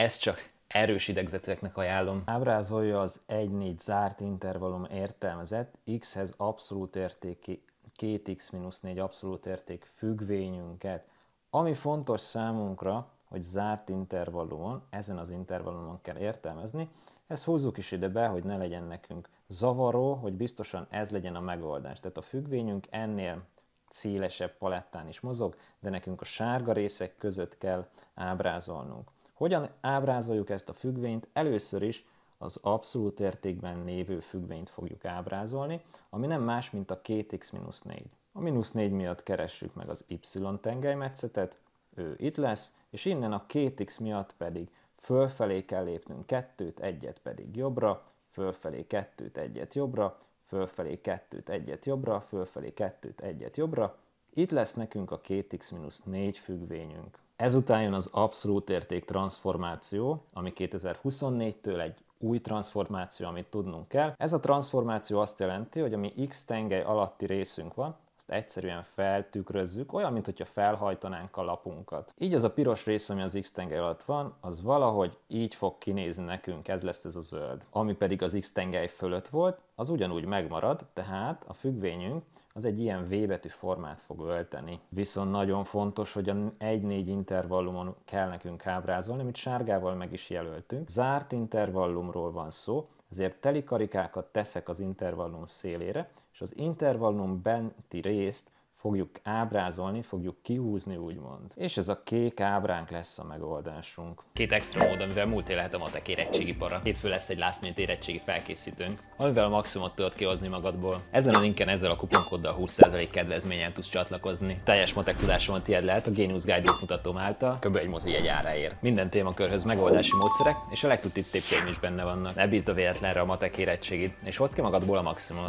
Ezt csak erős idegzetőeknek ajánlom. Ábrázolja az 1-4 zárt intervallum értelmezett x-hez abszolút értéki 2x-4 abszolút érték függvényünket. Ami fontos számunkra, hogy zárt intervallumon, ezen az intervallumon kell értelmezni, ezt húzzuk is ide be, hogy ne legyen nekünk zavaró, hogy biztosan ez legyen a megoldás. Tehát a függvényünk ennél szélesebb palettán is mozog, de nekünk a sárga részek között kell ábrázolnunk. Hogyan ábrázoljuk ezt a függvényt? Először is az abszolút értékben lévő függvényt fogjuk ábrázolni, ami nem más, mint a 2x-4. A mínusz 4 miatt keressük meg az y tengelymetszetet, ő itt lesz, és innen a 2x miatt pedig fölfelé kell lépnünk kettőt, egyet pedig jobbra, fölfelé kettőt, egyet jobbra, fölfelé kettőt, egyet jobbra, fölfelé kettőt, egyet jobbra. Itt lesz nekünk a 2x-4 függvényünk. Ezután jön az abszolút érték transformáció, ami 2024-től egy új transformáció, amit tudnunk kell. Ez a transformáció azt jelenti, hogy ami x tengely alatti részünk van, ezt egyszerűen feltükrözzük, olyan, mint felhajtanánk a lapunkat. Így az a piros rész, ami az x tengely alatt van, az valahogy így fog kinézni nekünk, ez lesz ez a zöld. Ami pedig az x tengely fölött volt, az ugyanúgy megmarad, tehát a függvényünk az egy ilyen V betű formát fog ölteni. Viszont nagyon fontos, hogy a 1-4 intervallumon kell nekünk ábrázolni, amit sárgával meg is jelöltünk. Zárt intervallumról van szó, ezért telikarikákat teszek az intervallum szélére, és az intervallum benti részt fogjuk ábrázolni, fogjuk kihúzni, úgymond. És ez a kék ábránk lesz a megoldásunk. Két extra mód, amivel múlt a matek érettségipara. Hétfő lesz egy last minute érettségi felkészítőnk, amivel a maximumot tudod kihozni magadból. Ezen a linken ezzel a kuponkoddal 20% kedvezményen tudsz csatlakozni. Teljes matek tudásom tiéd lehet a Genius Guide mutatóm által, kb. egy mozi egy áráért. Minden témakörhöz megoldási módszerek és a legtöbb tippjeim is benne vannak. Ne bízd a véletlenre a matek érettségit, és hozd ki magadból a maximumot.